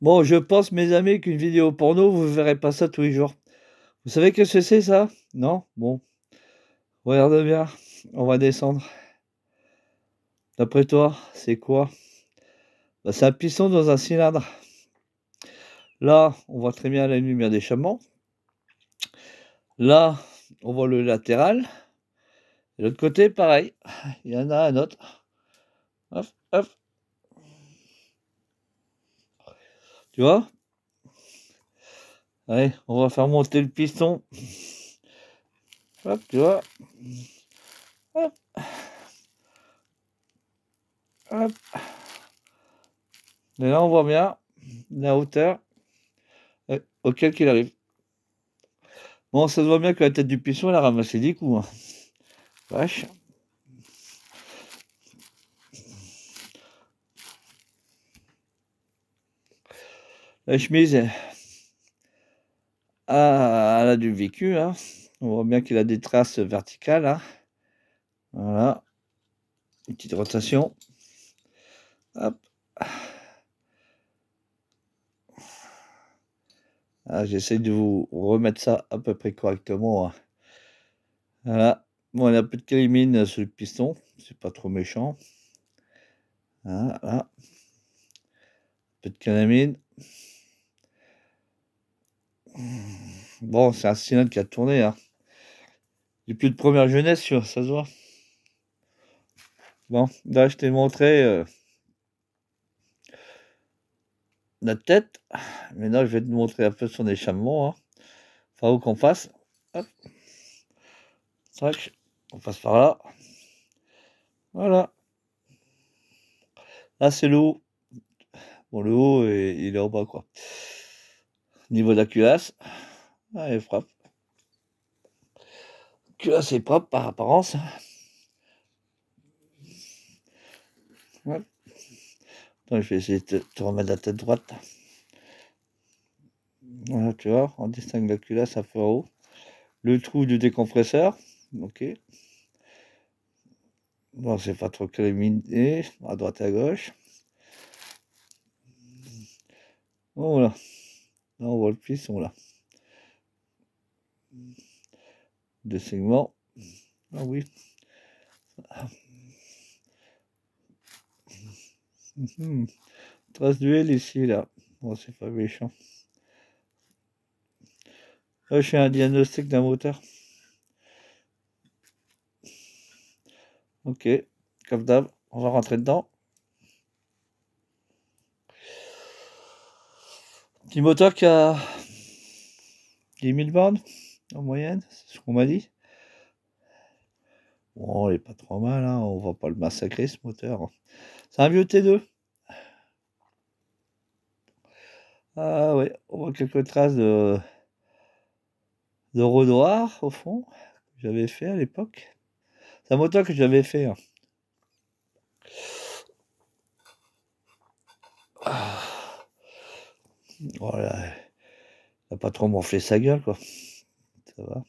Bon, je pense, mes amis, qu'une vidéo porno, vous ne verrez pas ça tous les jours. Vous savez ce que c'est, ça Non Bon. Regarde bien. On va descendre. D'après toi, c'est quoi bah, C'est un piston dans un cylindre. Là, on voit très bien la lumière des chamans. Là, on voit le latéral. l'autre côté, pareil. Il y en a un autre. Hop, hop, Tu vois Allez, on va faire monter le piston. Hop, tu vois. Hop. là, on voit bien la hauteur euh, auquel qu'il arrive. Bon, ça se voit bien que la tête du piston elle a ramassé dix coups. Hein. Vache. La chemise, à ah, la a du vécu. Hein. On voit bien qu'il a des traces verticales. Hein. Voilà. Une petite rotation. Hop. Ah, J'essaie de vous remettre ça à peu près correctement. Hein. Voilà. Bon, il y a un peu de calamine sur le piston. C'est pas trop méchant. Voilà. Un peu de calamine. Bon, c'est un cylindre qui a tourné. depuis hein. plus de première jeunesse, ça se voit. Bon, là, je t'ai montré la euh, tête. Maintenant, je vais te montrer un peu son échappement. Hein. Enfin, qu'on fasse Hop. Tac. On passe par là. Voilà. Là, c'est le haut. Bon, le haut, et, il est en bas, quoi. Niveau de la culasse. Ah, elle frappe. Culasse est propre par apparence. je vais essayer de te remettre la tête droite. Voilà, tu vois, on distingue la culasse à peu haut. Le trou du décompresseur. Ok. Bon, c'est pas trop et à droite et à gauche. Voilà. Là, on voit le sont là. Deux segments. Ah oui. Hmm. Trace duel ici, là. Bon, c'est pas méchant. Là, je fais un diagnostic d'un moteur. Ok, comme d'hab, on va rentrer dedans. Petit moteur qui a 10 000 bornes en moyenne, c'est ce qu'on m'a dit. Bon, il est pas trop mal, hein, on va pas le massacrer ce moteur. C'est un vieux T2. Ah ouais, on voit quelques traces de, de au fond, que j'avais fait à l'époque. C'est un moteur que j'avais fait. Hein. Ah. Voilà. Oh il n'a pas trop morflé sa gueule, quoi. Ça va.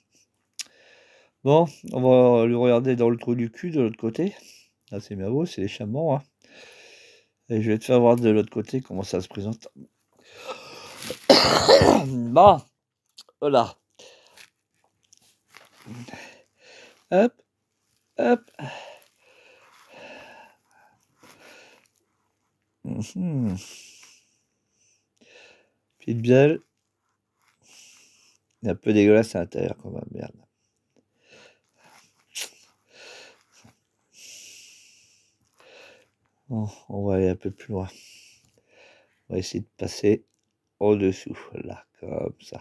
Bon, on va lui regarder dans le trou du cul de l'autre côté. Là, ah, c'est bien c'est les chamans, hein. Et je vais te faire voir de l'autre côté comment ça se présente. bon, voilà. Hop, hop. Mhm bien Un peu dégueulasse à l'intérieur quand même, merde. on va aller un peu plus loin. On va essayer de passer en dessous, là, comme ça.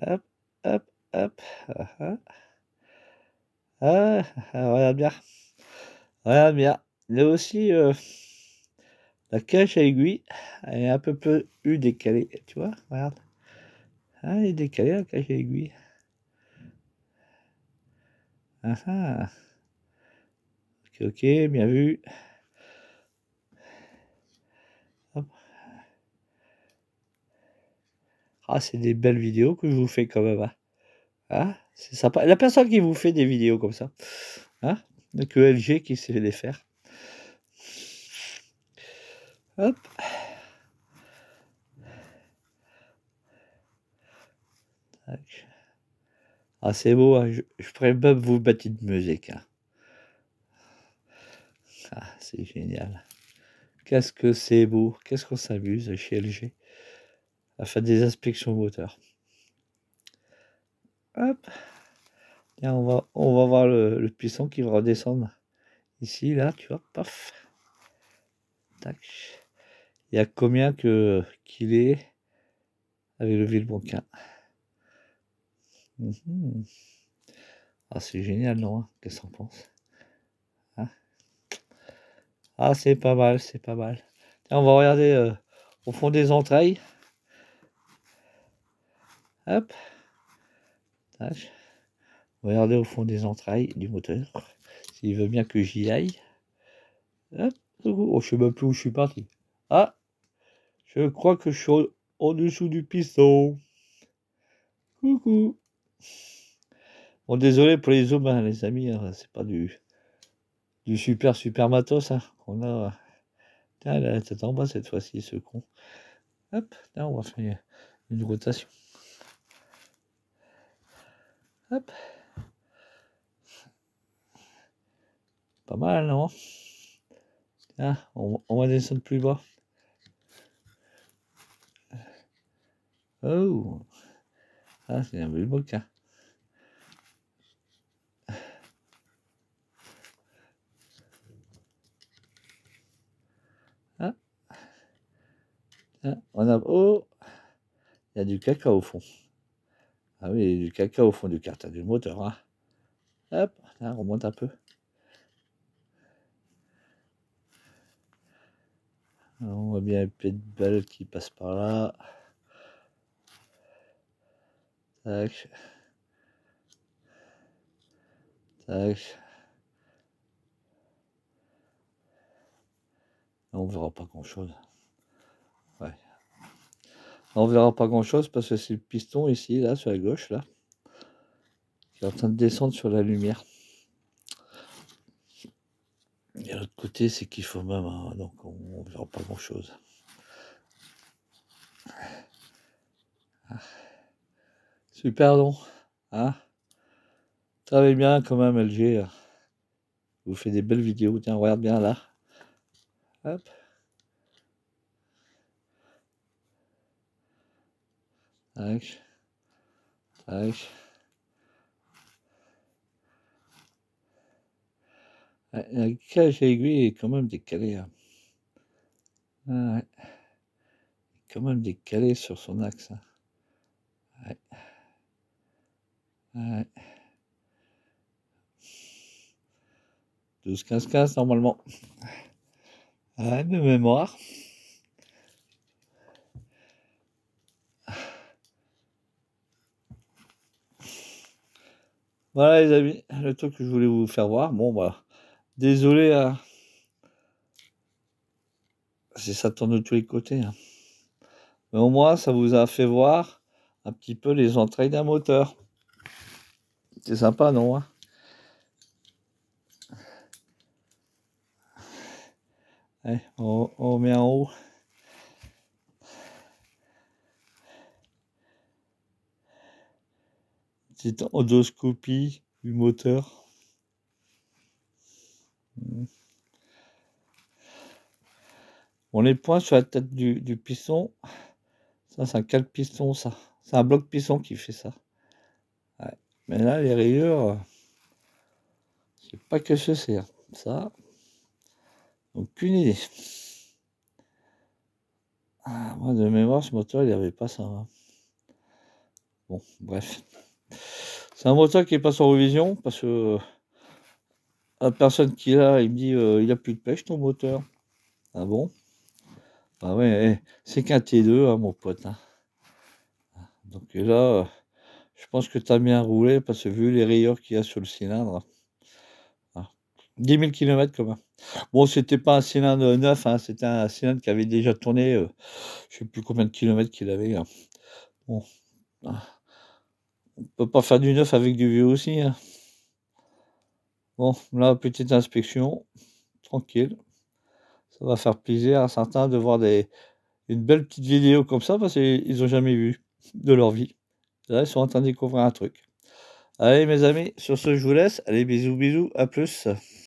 Hop, hop, hop. Ah, ah. Ah, regarde bien. Regarde bien. Là aussi, euh, la cage à aiguille elle est un peu plus décalée, tu vois, regarde. Ah, elle est décalée la cache à aiguille. Ah, ah. Ok, bien vu. Ah, c'est des belles vidéos que je vous fais quand même. Hein. Ah, c'est sympa. La personne qui vous fait des vidéos comme ça, hein, que LG qui sait les faire. Hop. Ah, c'est beau, hein. je, je pourrais vous battre de musique. Hein. Ah, c'est génial. Qu'est-ce que c'est beau, qu'est-ce qu'on s'amuse chez LG à faire des inspections moteur. Et on va, on va voir le, le, puissant qui va redescendre ici, là, tu vois, paf. Tac y a combien que qu'il est avec le Ville banquin mhm. Ah, c'est génial, non hein Qu'est-ce qu'on pense hein Ah, c'est pas mal, c'est pas mal. on va regarder euh, au fond des entrailles. Hop. Regardez regarder au fond des entrailles du moteur. S'il veut bien que j'y aille. au Oh, je sais même plus où je suis parti. Ah, je crois que je suis au dessous du piston. Coucou. Bon, désolé pour les zooms, hein, les amis. Hein, c'est pas du, super, super matos hein, qu'on a. Tiens, là, en bas cette fois-ci, ce con. Hop, là, on va faire une rotation. Hop. Pas mal, non Ah, on va descendre plus bas. Oh, ah, c'est un bel ah. ah. on a. Oh, il y a du caca au fond. Ah oui, il y a du caca au fond du carton du moteur. Hein. Hop, là, on remonte un peu. On voit bien les petite de balle qui passe par là. On verra pas grand chose. Ouais. On verra pas grand chose parce que c'est le piston ici, là, sur la gauche, là, qui est en train de descendre sur la lumière. Et l'autre côté, c'est qu'il faut même hein, donc on verra pas grand chose. Ah. Super long. Hein Travaille bien quand même, LG. Vous faites des belles vidéos. Tiens, regarde bien là. Hop. Tac. Tac. Euh, La cage à aiguille est quand même décalée. Hein. Ah, ouais. Quand même décalée sur son axe. Hein. Ouais. 12, 15, 15 normalement. de mémoire. Voilà les amis, le truc que je voulais vous faire voir. Bon bah, désolé, si hein. c'est ça tourne de tous les côtés. Hein. Mais au moins, ça vous a fait voir un petit peu les entrailles d'un moteur. C'est sympa, non hein on, met en haut. Petite endoscopie du moteur. Hmm. On les points sur la tête du, du piston. Ça, c'est un calque piston, ça. C'est un bloc piston qui fait ça. Mais là, les rayures, c'est pas que ce sert. Hein. Ça, aucune idée. Ah, moi, de mémoire, ce moteur, il n'y avait pas ça. Hein. Bon, bref. C'est un moteur qui passe en révision parce que euh, la personne qui l'a, il me dit euh, il a plus de pêche ton moteur. Ah bon Ah ouais, eh, c'est qu'un T2, hein, mon pote. Ah, donc là, euh, je pense que tu as bien roulé parce que vu les rayures qu'il y a sur le cylindre. 10 000 km quand même. Bon, c'était pas un cylindre neuf, hein, c'était un cylindre qui avait déjà tourné, Je euh, je sais plus combien de kilomètres qu'il avait. Hein. Bon, ah, on peut pas faire du neuf avec du vieux aussi. Hein. Bon, là, petite inspection, tranquille. Ça va faire plaisir à certains de voir des, une belle petite vidéo comme ça parce qu'ils n'ont jamais vu de leur vie. Ils sont en train de découvrir un truc. Allez, mes amis, sur ce, je vous laisse. Allez, bisous, bisous, à plus.